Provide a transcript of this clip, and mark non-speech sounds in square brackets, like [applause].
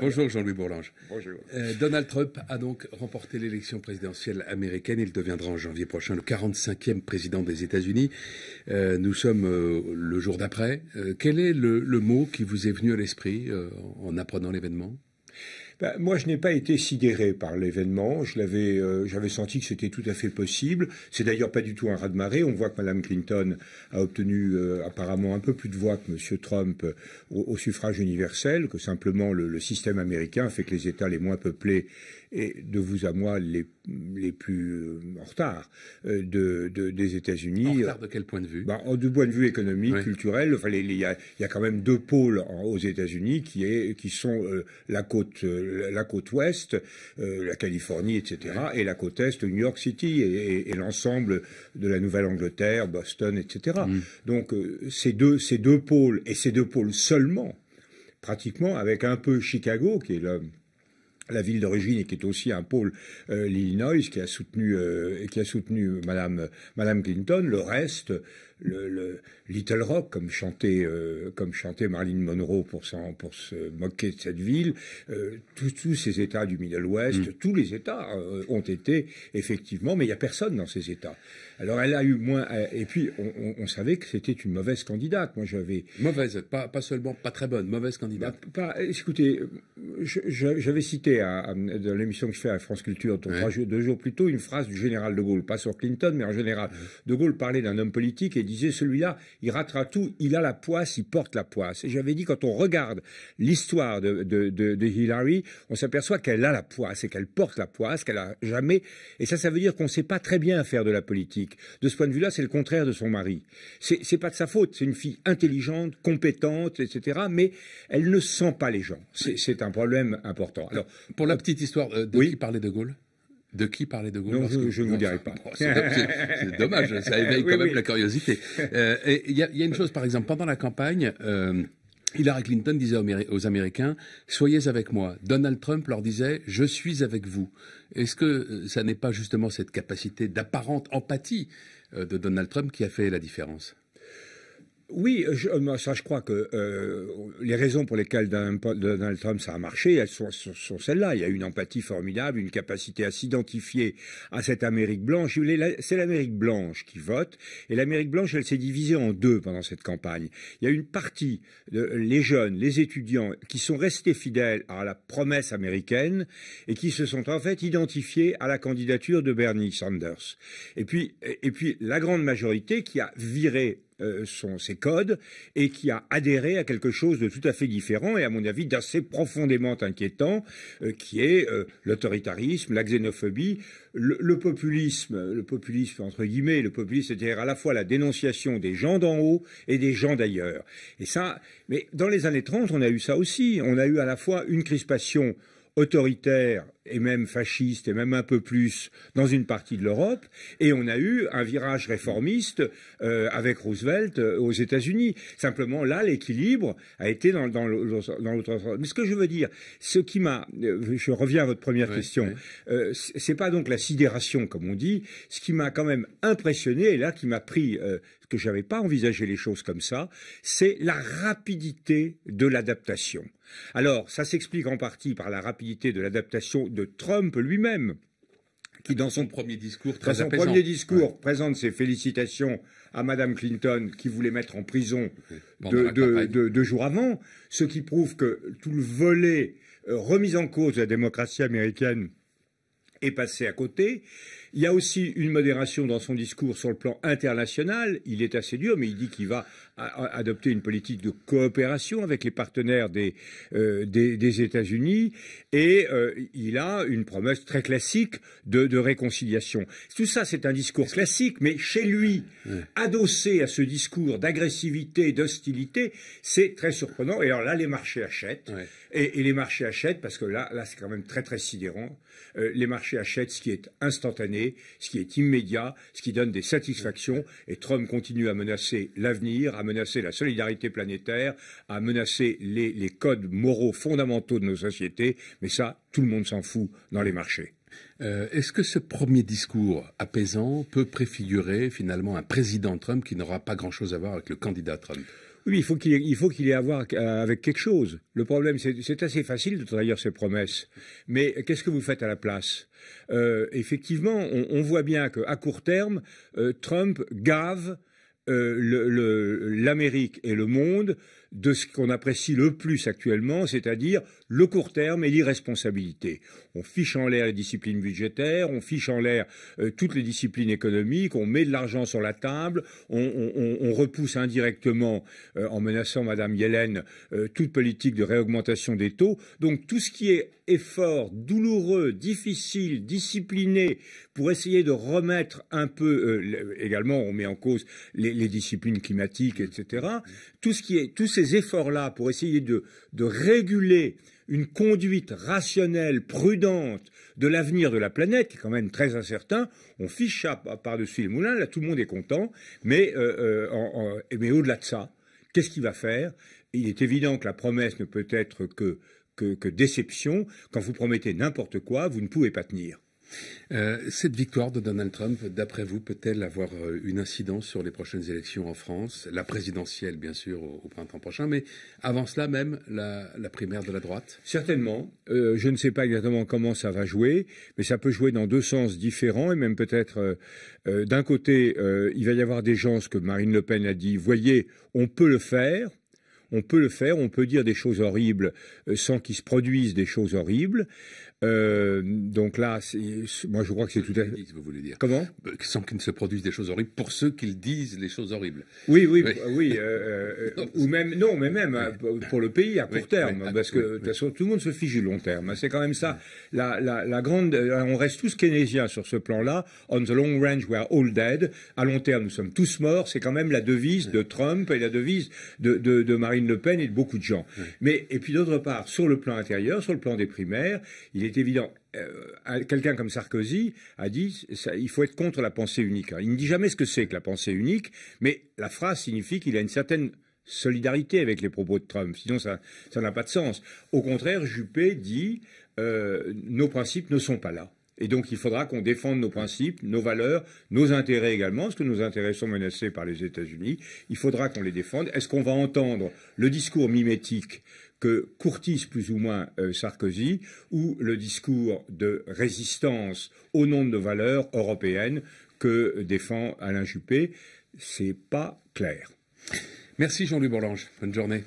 Bonjour Jean-Louis Bourlange. Euh, Donald Trump a donc remporté l'élection présidentielle américaine. Il deviendra en janvier prochain le 45e président des États-Unis. Euh, nous sommes euh, le jour d'après. quel est le, mot qui vous est venu à l'esprit en apprenant l'événement bah, moi, je n'ai pas été sidéré par l'événement. Euh, j'avais senti que c'était tout à fait possible. C'est d'ailleurs pas du tout un raz-de-marée. On voit que Mme Clinton a obtenu euh, apparemment un peu plus de voix que M. Trump euh, au, suffrage universel, que simplement le, système américain fait que les États les moins peuplés et de vous à moi les, les plus en retard de, des États-Unis. En retard de quel point de vue bah, Du point de vue économique, culturel. Il y, y, a quand même deux pôles aux États-Unis qui, qui sont la côte euh, la côte ouest, euh, la Californie, etc., et la côte est, New York City, et, l'ensemble de la Nouvelle-Angleterre, Boston, etc. Mm. Donc euh, ces, deux, pôles, et ces deux pôles seulement, pratiquement, avec un peu Chicago, qui est la ville d'origine et qui est aussi un pôle l'Illinois qui a soutenu qui a soutenu madame madame Clinton le reste le, Little Rock, comme chantait, Marlene euh, comme Marilyn Monroe pour, se moquer de cette ville. Euh, tous, ces États du Middle West, mm. tous les États euh, ont été effectivement, mais il n'y a personne dans ces États. Alors elle a eu moins, et puis on, savait que c'était une mauvaise candidate. Moi j'avais mauvaise, pas, seulement pas très bonne, mauvaise candidate. Bah, écoutez, j'avais cité dans l'émission que je fais à France Culture deux jours plus tôt une phrase du général de Gaulle, pas sur Clinton, mais en général. De Gaulle parlait d'un homme politique et disait celui-là, il ratera tout, il a la poisse, il porte la poisse. Et j'avais dit, quand on regarde l'histoire de, de, Hillary, on s'aperçoit qu'elle a la poisse et qu'elle porte la poisse, qu'elle a jamais. Et ça, ça veut dire qu'on ne sait pas très bien faire de la politique. De ce point de vue-là, c'est le contraire de son mari. Ce n'est pas de sa faute. C'est une fille intelligente, compétente, etc. Mais elle ne sent pas les gens. C'est un problème important. Alors, pour la petite histoire, euh, de oui. parlait de Gaulle de qui parlait De Gaulle parce je, je ne vous dirai pas. c'est dommage, ça éveille [laughs] quand même la curiosité. Euh, il y, a une chose, par exemple, pendant la campagne. Euh, Hillary Clinton disait aux Américains Soyez avec moi. Donald Trump leur disait Je suis avec vous. Est-ce que euh, ça n'est pas justement cette capacité d'apparente empathie de Donald Trump qui a fait la différence oui, je, euh, ça, je crois que euh, les raisons pour lesquelles Donald Trump ça a marché, elles sont, celles-là. Il y a une empathie formidable, une capacité à s'identifier à cette Amérique blanche. C'est l'Amérique blanche qui vote, et l'Amérique blanche, elle s'est divisée en deux pendant cette campagne. Il y a une partie, les jeunes, les étudiants, qui sont restés fidèles à la promesse américaine et qui se sont en fait identifiés à la candidature de Bernie Sanders. Et puis, et puis la grande majorité qui a viré euh, sont ses codes et qui a adhéré à quelque chose de tout à fait différent et à mon avis d'assez profondément inquiétant, euh, qui est euh, l'autoritarisme, la xénophobie, le, populisme, le populisme entre guillemets, le populisme, c'est-à-dire à la fois la dénonciation des gens d'en haut et des gens d'ailleurs. Et ça, mais dans les années 30, on a eu ça aussi. On a eu à la fois une crispation autoritaire et même fasciste, et même un peu plus, dans une partie de l'Europe, et on a eu un virage réformiste euh, avec Roosevelt euh, aux États-Unis. Simplement, là, l'équilibre a été dans, dans l'autre. Mais ce que je veux dire, ce qui m'a, euh, je reviens à votre première question, Ce n'est c'est pas donc la sidération, comme on dit, ce qui m'a quand même impressionné, et là, qui m'a pris, que j'avais pas envisagé les choses comme ça, c'est la rapidité de l'adaptation. Alors, ça s'explique en partie par la rapidité de l'adaptation de Trump lui-même qui dans son, premier discours, premier discours présente ses félicitations à Madame Clinton, qui voulait mettre en prison deux jours avant, ce qui prouve que tout le volet euh, remis en cause de la démocratie américaine est passé à côté. Il y a aussi une modération dans son discours sur le plan international. Il est assez dur, mais il dit qu'il va adopter une politique de coopération avec les partenaires des, euh, États-Unis. Et euh, il a une promesse très classique de, réconciliation. Tout ça, c'est un discours classique, mais chez lui, adossé à ce discours d'agressivité, d'hostilité, c'est très surprenant. Et alors là, les marchés achètent. Et, les marchés achètent, parce que là, là c'est quand même très, très sidérant. Euh, les marchés achètent ce qui est instantané ce qui est immédiat, ce qui donne des satisfactions. Et Trump continue à menacer l'avenir, à menacer la solidarité planétaire, à menacer les, codes moraux fondamentaux de nos sociétés. Mais ça, tout le monde s'en fout dans les marchés. Euh, est-ce que ce premier discours apaisant peut préfigurer finalement un président Trump qui n'aura pas grand-chose à voir avec le candidat Trump oui, il faut qu'il il faut qu'il ait à voir euh, avec quelque chose. Le problème, c'est assez facile de trahir ses promesses, mais qu'est-ce que vous faites à la place euh, Effectivement, on, voit bien qu'à court terme, euh, Trump gave l'Amérique et le monde de ce qu'on apprécie le plus actuellement, c'est-à-dire le court terme et l'irresponsabilité. On fiche en l'air les disciplines budgétaires, on fiche en l'air euh, toutes les disciplines économiques, on met de l'argent sur la table, on, repousse indirectement, euh, en menaçant Mme Yellen, euh, toute politique de réaugmentation des taux. Donc tout ce qui est effort douloureux, difficile, discipliné, pour essayer de remettre un peu, également on met en cause les, disciplines climatiques, etc. Tout ce qui est, ces efforts-là pour essayer de, réguler une conduite rationnelle, prudente de l'avenir de la planète, qui est quand même très incertain, on fiche par-dessus les moulin, là tout le monde est content, mais, euh, euh, au-delà de ça, qu'est-ce qu'il va faire Il est évident que la promesse ne peut être que déception. Quand vous promettez n'importe quoi, vous ne pouvez pas tenir. Euh, cette victoire de Donald Trump, d'après vous, peut-elle avoir euh, une incidence sur les prochaines élections en France La présidentielle, bien sûr, au, printemps prochain, mais avant cela même, la, primaire de la droite Certainement. Euh, je ne sais pas exactement comment ça va jouer, mais ça peut jouer dans deux sens différents, et même peut-être, d'un côté, il va y avoir des gens, ce que Marine Le Pen a dit, voyez, on peut le faire, on peut le faire, on peut dire des choses horribles euh, sans qu'il se produise des choses horribles. Euh, donc là, moi je crois que c'est tout à fait. Vous voulez dire Comment euh, Sans qu'il ne se produise des choses horribles pour ceux qui disent les choses horribles. Oui, oui, oui. Bah, [laughs] ou même non, mais même pour le pays à court terme, parce que de toute façon tout le monde se fige du long terme. Hein. C'est quand même ça. La, grande, on reste tous keynésiens sur ce plan-là. On the long range, we are all dead. À long terme, nous sommes tous morts. C'est quand même la devise de Trump et la devise de, de, de Marine le Pen et de beaucoup de gens. Mais, et puis d'autre part, sur le plan intérieur, sur le plan des primaires, il est évident, euh, quelqu'un comme Sarkozy a dit il faut être contre la pensée unique. Il ne dit jamais ce que c'est que la pensée unique, mais la phrase signifie qu'il a une certaine solidarité avec les propos de Trump. Sinon, ça n'a pas de sens. Au contraire, Juppé dit euh, nos principes ne sont pas là. Et donc il faudra qu'on défende nos principes, nos valeurs, nos intérêts également, parce que nos intérêts sont menacés par les États-Unis. Il faudra qu'on les défende. Est-ce qu'on va entendre le discours mimétique que courtise plus ou moins euh, Sarkozy, ou le discours de résistance au nom de nos valeurs européennes que défend Alain Juppé C'est pas clair. Merci Jean-Luc Bourlange. Bonne journée.